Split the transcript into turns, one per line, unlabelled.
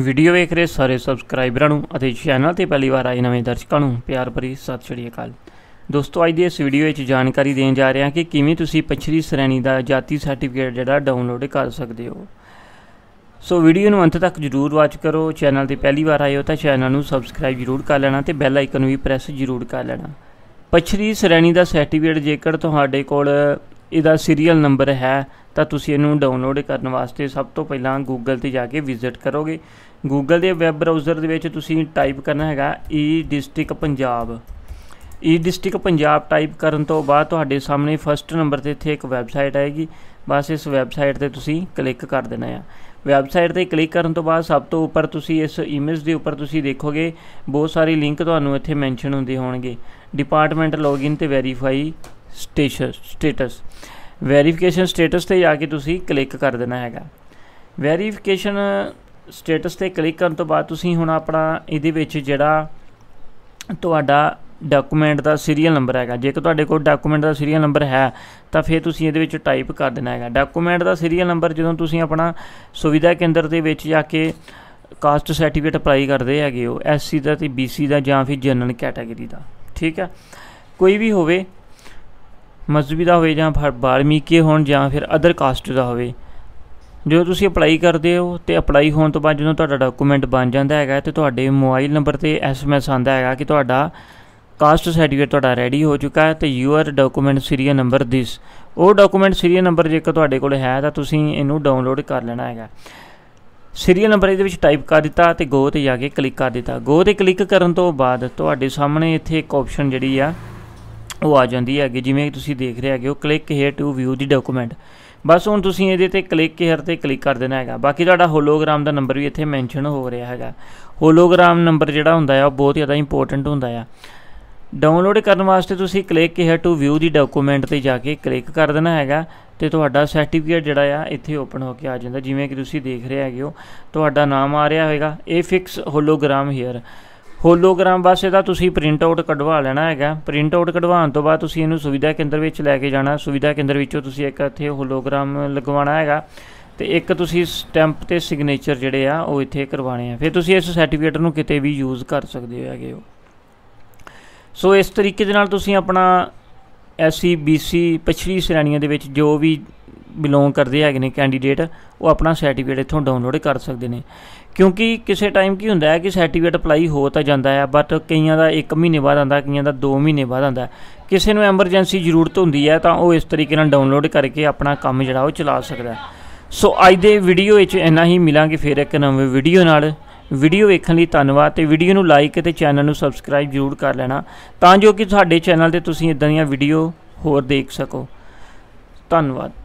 video ਵੇਖ ਰਹੇ ਸਾਰੇ ਸਬਸਕ੍ਰਾਈਬਰਾਂ ਨੂੰ ਅਤੇ ਚੈਨਲ ਤੇ ਪਹਿਲੀ ਵਾਰ ਆਏ ਨਵੇਂ ਦਰਸ਼ਕਾਂ ਨੂੰ ਪਿਆਰ ਭਰੀ ਸਤਿ ਸ਼੍ਰੀ ਅਕਾਲ ਦੋਸਤੋ ਅੱਜ ਦੀ ਇਸ ਵੀਡੀਓ ਵਿੱਚ ਜਾਣਕਾਰੀ ਦੇਣ ਜਾ ਰਹੇ ਹਾਂ ਕਿ ਕਿਵੇਂ ਤੁਸੀਂ ਪਛੜੀ ਸ਼੍ਰੇਣੀ ਦਾ ਜਾਤੀ ਸਰਟੀਫਿਕੇਟ ਜਿਹੜਾ ਡਾਊਨਲੋਡ ਕਰ ਸਕਦੇ ਹੋ ਸੋ ਵੀਡੀਓ ਨੂੰ ਅੰਤ ਤੱਕ ਜਰੂਰ ਵਾਚ ਕਰੋ ਚੈਨਲ ਤੇ ਪਹਿਲੀ ਵਾਰ ਆਏ ਹੋ ਤਾਂ ਚੈਨਲ ਨੂੰ ਸਬਸਕ੍ਰਾਈਬ ਜਰੂਰ ਕਰ ਲੈਣਾ ਤੇ ਬੈਲ ਆਈਕਨ ਵੀ ਪ੍ਰੈਸ ਜਰੂਰ ਕਰ ਲੈਣਾ ਪਛੜੀ ਸ਼੍ਰੇਣੀ ਦਾ ਸਰਟੀਫਿਕੇਟ ਜੇਕਰ ਤੁਹਾਡੇ ਕੋਲ ਇਹਦਾ ਸੀਰੀਅਲ ਨੰਬਰ ਹੈ ਤਾਂ ਤੁਸੀਂ ਇਹਨੂੰ ਡਾਊਨਲੋਡ ਕਰਨ ਵਾਸਤੇ ਸਭ ਤੋਂ ਪਹਿਲਾਂ ਗੂਗਲ ਤੇ ਜਾ ਕੇ ਵਿਜ਼ਿਟ ਕਰੋਗੇ ਗੂਗਲ ਦੇ ਵੈਬ ਬ੍ਰਾਊਜ਼ਰ ਦੇ ਵਿੱਚ ਤੁਸੀਂ ਟਾਈਪ ਕਰਨਾ ਹੈਗਾ e district Punjab e district Punjab type ਕਰਨ ਤੋਂ ਬਾਅਦ ਤੁਹਾਡੇ ਸਾਹਮਣੇ ਫਰਸਟ ਨੰਬਰ ਤੇ ਇੱਥੇ ਇੱਕ ਵੈਬਸਾਈਟ ਆਏਗੀ ਬਸ ਇਸ ਵੈਬਸਾਈਟ ਤੇ ਤੁਸੀਂ ਕਲਿੱਕ ਕਰ ਦੇਣਾ ਹੈ ਵੈਬਸਾਈਟ ਤੇ ਕਲਿੱਕ ਕਰਨ ਤੋਂ ਬਾਅਦ ਸਭ ਤੋਂ ਉੱਪਰ ਤੁਸੀਂ ਇਸ ਇਮੇਜ ਦੇ ਉੱਪਰ ਤੁਸੀਂ ਦੇਖੋਗੇ ਬਹੁਤ ਸਾਰੇ ਲਿੰਕ ਤੁਹਾਨੂੰ ਇੱਥੇ ਮੈਂਸ਼ਨ ਹੁੰਦੇ ਹੋਣਗੇ ਡਿਪਾਰਟਮੈਂਟ ਲੌਗਇਨ ਤੇ verify status status verification status ਤੇ ਜਾ ਕੇ ਤੁਸੀਂ ਕਲਿੱਕ ਕਰ ਦੇਣਾ ਹੈਗਾ ਵੈਰੀਫਿਕੇਸ਼ਨ ਸਟੇਟਸ ਤੇ ਕਲਿੱਕ ਕਰਨ ਤੋਂ ਬਾਅਦ ਤੁਸੀਂ ਹੁਣ ਆਪਣਾ ਇਹਦੇ ਵਿੱਚ ਜਿਹੜਾ ਤੁਹਾਡਾ ਡਾਕੂਮੈਂਟ ਦਾ ਸੀਰੀਅਲ ਨੰਬਰ ਹੈਗਾ ਜੇਕਰ ਤੁਹਾਡੇ ਕੋਲ ਡਾਕੂਮੈਂਟ ਦਾ ਸੀਰੀਅਲ ਨੰਬਰ ਹੈ ਤਾਂ ਫਿਰ ਤੁਸੀਂ ਇਹਦੇ ਵਿੱਚ ਟਾਈਪ ਕਰ ਦੇਣਾ ਹੈਗਾ ਡਾਕੂਮੈਂਟ ਦਾ ਸੀਰੀਅਲ ਨੰਬਰ ਜਦੋਂ ਤੁਸੀਂ ਆਪਣਾ ਸੁਵਿਧਾ ਕੇਂਦਰ ਦੇ ਵਿੱਚ ਜਾ ਕੇ ਕਾਸਟ ਸਰਟੀਫਿਕੇਟ ਅਪਲਾਈ ਕਰਦੇ ਹੈਗੇ ਹੋ ਐਸਸੀ ਦਾ ਤੇ ਬੀਸੀ ਦਾ ਜਾਂ ਫਿਰ ਜਨਰਲ ਕੈਟਾਗਰੀ ਦਾ ਠੀਕ ਹੈ ਕੋਈ ਵੀ ਹੋਵੇ ਮਜ਼ਹਬੀ ਦਾ ਹੋਵੇ ਜਾਂ 12ਵੀਂ ਹੋਣ ਜਾਂ ਫਿਰ ਅਦਰ ਕਾਸਟ ਦਾ ਹੋਵੇ ਜੇ ਤੁਸੀਂ ਅਪਲਾਈ ਕਰਦੇ ਹੋ ਤੇ ਅਪਲਾਈ ਹੋਣ ਤੋਂ ਬਾਅਦ ਜਦੋਂ ਤੁਹਾਡਾ ਡਾਕੂਮੈਂਟ ਬਣ ਜਾਂਦਾ ਹੈਗਾ ਤੇ ਤੁਹਾਡੇ ਮੋਬਾਈਲ ਨੰਬਰ ਤੇ ਐਸਐਮਐਸ ਆਉਂਦਾ ਹੈਗਾ ਕਿ ਤੁਹਾਡਾ ਕਾਸਟ ਸਰਟੀਫਿਕੇਟ ਤੁਹਾਡਾ ਰੈਡੀ ਹੋ ਚੁੱਕਾ ਹੈ ਤੇ your document serial number this ਉਹ ਡਾਕੂਮੈਂਟ ਸੀਰੀਅਲ ਨੰਬਰ ਜੇਕਰ ਤੁਹਾਡੇ ਕੋਲ ਹੈ ਤਾਂ ਤੁਸੀਂ ਇਹਨੂੰ ਡਾਊਨਲੋਡ ਕਰ ਲੈਣਾ ਹੈਗਾ ਸੀਰੀਅਲ ਨੰਬਰ ਇਹਦੇ ਵਿੱਚ ਟਾਈਪ ਕਰ ਦਿੱਤਾ ਤੇ ਗੋ ਤੇ ਜਾ ਕੇ ਕਲਿੱਕ ਕਰ ਦਿੱਤਾ ਗੋ ਤੇ ਕਲਿੱਕ ਕਰਨ ਤੋਂ ਬਾਅਦ ਤੁਹਾਡੇ ਸਾਹਮਣੇ ਇੱਥੇ ਇੱਕ ਆਪਸ਼ਨ ਜਿਹੜੀ ਆ ਉਹ ਆ ਜਾਂਦੀ ਹੈਗੀ ਜਿਵੇਂ ਤੁਸੀਂ ਦੇਖ ਰਹੇ ਹੈਗੇ ਉਹ click here to view the document ਬਸ ਹੁਣ ਤੁਸੀਂ ਇਹਦੇ ਤੇ ਕਲਿੱਕ ਹੇਅਰ ਤੇ ਕਲਿੱਕ ਕਰ ਦੇਣਾ ਹੈਗਾ ਬਾਕੀ ਤੁਹਾਡਾ ਹੋਲੋਗ੍ਰਾਮ ਦਾ ਨੰਬਰ ਵੀ ਇੱਥੇ ਮੈਂਸ਼ਨ ਹੋ ਰਿਹਾ ਹੈਗਾ ਹੋਲੋਗ੍ਰਾਮ ਨੰਬਰ ਜਿਹੜਾ ਹੁੰਦਾ ਹੈ ਉਹ ਬਹੁਤ ਜ਼ਿਆਦਾ ਇੰਪੋਰਟੈਂਟ ਹੁੰਦਾ ਹੈ ਡਾਊਨਲੋਡ ਕਰਨ ਵਾਸਤੇ ਤੁਸੀਂ click here to view the document ਤੇ ਜਾ ਕੇ ਕਲਿੱਕ ਕਰ ਦੇਣਾ ਹੈਗਾ ਤੇ ਤੁਹਾਡਾ ਸਰਟੀਫਿਕੇਟ ਜਿਹੜਾ ਆ ਇੱਥੇ ਓਪਨ ਹੋ ਕੇ ਆ ਜਾਂਦਾ ਜਿਵੇਂ ਕਿ ਤੁਸੀਂ ਦੇਖ ਰਹੇ ਹੈਗੇ ਹੋ ਤੁਹਾਡਾ ਨਾਮ ਆ ਰਿਹਾ ਹੋਵੇਗਾ ਇਹ ਫਿਕਸ ਹੋਲੋਗ੍ਰਾਮ ਹੇਅਰ ਹੋਲੋਗ੍ਰਾਮ ਵਾਸਤੇ ਤਾਂ ਤੁਸੀਂ ਪ੍ਰਿੰਟ ਆਊਟ ਕਢਵਾ ਲੈਣਾ ਹੈਗਾ ਪ੍ਰਿੰਟ ਆਊਟ ਕਢਵਾਉਣ ਤੋਂ ਬਾਅਦ ਤੁਸੀਂ ਇਹਨੂੰ ਸੁਵਿਧਾ ਕੇਂਦਰ ਵਿੱਚ ਲੈ ਕੇ ਜਾਣਾ ਸੁਵਿਧਾ ਕੇਂਦਰ ਵਿੱਚੋਂ ਤੁਸੀਂ ਇੱਕ ਇੱਥੇ ਹੋਲੋਗ੍ਰਾਮ ਲਗਵਾਉਣਾ ਹੈਗਾ ਤੇ ਇੱਕ ਤੁਸੀਂ ਸਟੈਂਪ ਤੇ ਸਿਗਨੇਚਰ ਜਿਹੜੇ ਆ ਉਹ ਇੱਥੇ ਕਰਵਾਣੇ ਆ ਫਿਰ ਤੁਸੀਂ ਇਸ ਸਰਟੀਫਿਕੇਟ ਨੂੰ ਕਿਤੇ ਵੀ ਯੂਜ਼ ਕਰ ਸਕਦੇ ਹੋ ਹੈਗੇ ਹੋ ਸੋ ਇਸ ਤਰੀਕੇ ਦੇ ਨਾਲ ਤੁਸੀਂ ਆਪਣਾ ਐਸਸੀ ਬੀਸੀ ਪਛੜੀ ਸ਼੍ਰੇਣੀਆਂ ਦੇ ਵਿੱਚ ਜੋ ਵੀ ਬਿਲੋਂਗ ਕਰਦੇ ਹੈਗੇ ਨੇ ਕੈਂਡੀਡੇਟ ਉਹ ਆਪਣਾ ਸਰਟੀਫਿਕੇਟ ਇੱਥੋਂ ਡਾਊਨਲੋਡ ਕਰ ਸਕਦੇ ਨੇ ਕਿਉਂਕਿ ਕਿਸੇ ਟਾਈਮ ਕੀ ਹੁੰਦਾ ਹੈ ਕਿ ਸਰਟੀਫਿਕੇਟ ਅਪਲਾਈ ਹੋ ਤਾਂ ਜਾਂਦਾ ਹੈ ਬਟ ਕਈਆਂ ਦਾ 1 ਮਹੀਨੇ ਬਾਅਦ ਆਂਦਾ ਕਈਆਂ ਦਾ 2 ਮਹੀਨੇ ਬਾਅਦ ਆਂਦਾ ਕਿਸੇ ਨੂੰ ਐਮਰਜੈਂਸੀ ਜ਼ਰੂਰਤ ਹੁੰਦੀ ਹੈ ਤਾਂ ਉਹ ਇਸ ਤਰੀਕੇ ਨਾਲ ਡਾਊਨਲੋਡ ਕਰਕੇ ਆਪਣਾ ਕੰਮ ਜਿਹੜਾ ਉਹ ਚਲਾ ਸਕਦਾ ਸੋ ਅੱਜ ਦੇ ਵੀਡੀਓ ਵਿੱਚ ਇੰਨਾ ਹੀ ਮਿਲਾਂਗੇ ਫਿਰ ਇੱਕ ਨਵੇਂ ਵੀਡੀਓ ਨਾਲ ਵੀਡੀਓ ਵੇਖਣ ਲਈ ਧੰਨਵਾਦ ਤੇ ਵੀਡੀਓ ਨੂੰ ਲਾਈਕ ਤੇ ਚੈਨਲ ਨੂੰ ਸਬਸਕ੍ਰਾਈਬ ਜ਼ਰੂਰ ਕਰ ਲੈਣਾ ਤਾਂ ਜੋ ਕਿ ਸਾਡੇ ਚੈਨਲ ਤੇ ਤੁਸੀਂ ਇਦਾਂ ਦੀਆਂ ਵੀਡੀਓ ਹੋਰ ਦੇਖ ਸਕੋ ਧੰਨਵਾਦ